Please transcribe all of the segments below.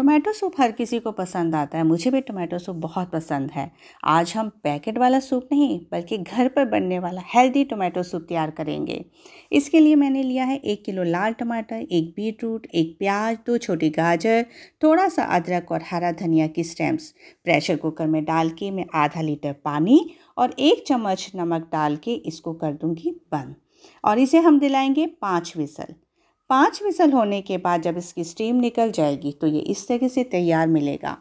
tomato soup हर किसी को पसंद आता है मुझे भी टोमेटो सूप बहुत पसंद है आज हम पैकेट वाला सूप नहीं बल्कि घर पर बनने वाला हेल्दी टोमेटो सूप तैयार करेंगे इसके लिए मैंने लिया है एक किलो लाल टमाटर एक बीट रूट एक प्याज दो छोटी गाजर थोड़ा सा अदरक और हरा धनिया की स्टेम्स प्रेशर कुकर में डाल के मैं आधा लीटर पानी और एक चम्मच नमक डाल के इसको कर दूँगी बंद और इसे हम दिलाएँगे पाँच विसल पाँच विसल होने के बाद जब इसकी स्टीम निकल जाएगी तो ये इस तरह से तैयार मिलेगा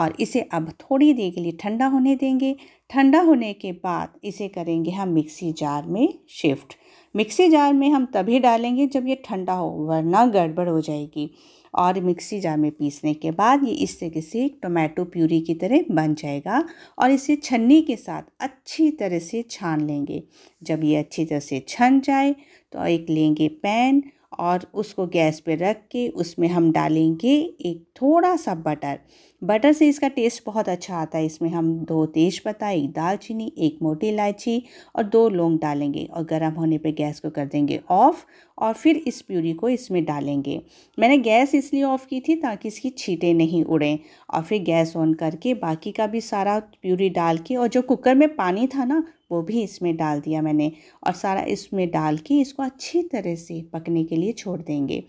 और इसे अब थोड़ी देर के लिए ठंडा होने देंगे ठंडा होने के बाद इसे करेंगे हम मिक्सी जार में शिफ्ट मिक्सी जार में हम तभी डालेंगे जब ये ठंडा हो वरना गड़बड़ हो जाएगी और मिक्सी जार में पीसने के बाद ये इस तरीके से टोमेटो प्यूरी की तरह बन जाएगा और इसे छन्नी के साथ अच्छी तरह से छान लेंगे जब ये अच्छी तरह से छन जाए तो एक लेंगे पैन और उसको गैस पे रख के उसमें हम डालेंगे एक थोड़ा सा बटर बटर से इसका टेस्ट बहुत अच्छा आता है इसमें हम दो तेज पत्ता एक दालचीनी एक मोटी इलायची और दो लौंग डालेंगे और गर्म होने पे गैस को कर देंगे ऑफ़ और फिर इस प्यूरी को इसमें डालेंगे मैंने गैस इसलिए ऑफ़ की थी ताकि इसकी छीटें नहीं उड़ें और फिर गैस ऑन करके बाकी का भी सारा प्यूरी डाल के और जो कुकर में पानी था ना वो भी इसमें डाल दिया मैंने और सारा इसमें डाल के इसको अच्छी तरह से पकने के लिए छोड़ देंगे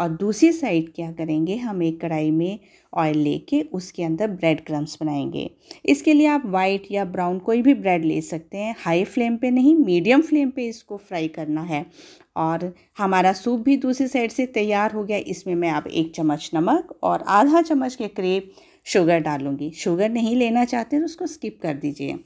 और दूसरी साइड क्या करेंगे हम एक कढ़ाई में ऑयल लेके उसके अंदर ब्रेड क्रम्स बनाएंगे इसके लिए आप वाइट या ब्राउन कोई भी ब्रेड ले सकते हैं हाई फ्लेम पे नहीं मीडियम फ्लेम पे इसको फ्राई करना है और हमारा सूप भी दूसरी साइड से तैयार हो गया इसमें मैं आप एक चम्मच नमक और आधा चम्मच के करीब शुगर डालूँगी शुगर नहीं लेना चाहते तो उसको स्किप कर दीजिए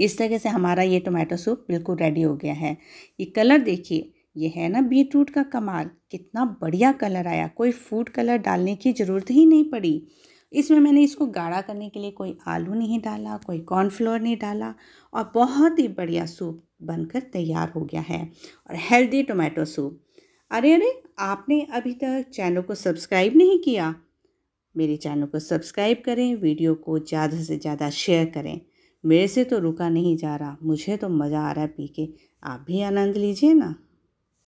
इस तरह से हमारा ये टोमेटो सूप बिल्कुल रेडी हो गया है ये कलर देखिए ये है ना बीट रूट का कमाल कितना बढ़िया कलर आया कोई फूड कलर डालने की ज़रूरत ही नहीं पड़ी इसमें मैंने इसको गाढ़ा करने के लिए कोई आलू नहीं डाला कोई कॉर्नफ्लोर नहीं डाला और बहुत ही बढ़िया सूप बनकर तैयार हो गया है और हेल्दी टोमेटो सूप अरे अरे आपने अभी तक चैनल को सब्सक्राइब नहीं किया मेरे चैनल को सब्सक्राइब करें वीडियो को ज़्यादा से ज़्यादा शेयर करें मेरे से तो रुका नहीं जा रहा मुझे तो मज़ा आ रहा है पी के आप भी आनंद लीजिए ना